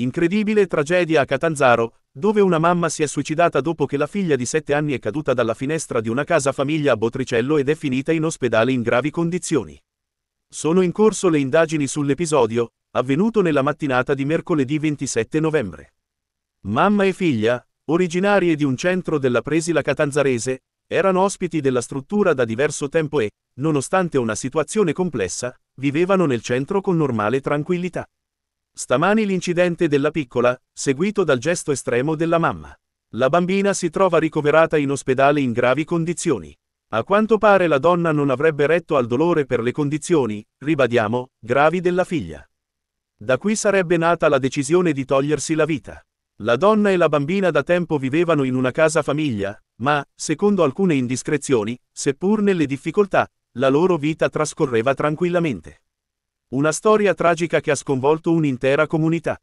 Incredibile tragedia a Catanzaro, dove una mamma si è suicidata dopo che la figlia di 7 anni è caduta dalla finestra di una casa famiglia a Botricello ed è finita in ospedale in gravi condizioni. Sono in corso le indagini sull'episodio, avvenuto nella mattinata di mercoledì 27 novembre. Mamma e figlia, originarie di un centro della presila catanzarese, erano ospiti della struttura da diverso tempo e, nonostante una situazione complessa, vivevano nel centro con normale tranquillità. Stamani l'incidente della piccola, seguito dal gesto estremo della mamma. La bambina si trova ricoverata in ospedale in gravi condizioni. A quanto pare la donna non avrebbe retto al dolore per le condizioni, ribadiamo, gravi della figlia. Da qui sarebbe nata la decisione di togliersi la vita. La donna e la bambina da tempo vivevano in una casa famiglia, ma, secondo alcune indiscrezioni, seppur nelle difficoltà, la loro vita trascorreva tranquillamente. Una storia tragica che ha sconvolto un'intera comunità.